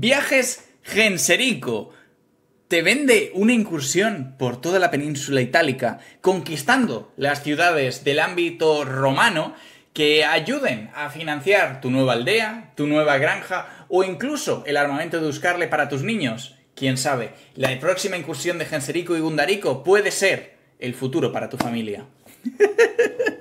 Viajes Genserico te vende una incursión por toda la península itálica, conquistando las ciudades del ámbito romano que ayuden a financiar tu nueva aldea, tu nueva granja o incluso el armamento de buscarle para tus niños. Quién sabe, la próxima incursión de Genserico y Gundarico puede ser el futuro para tu familia.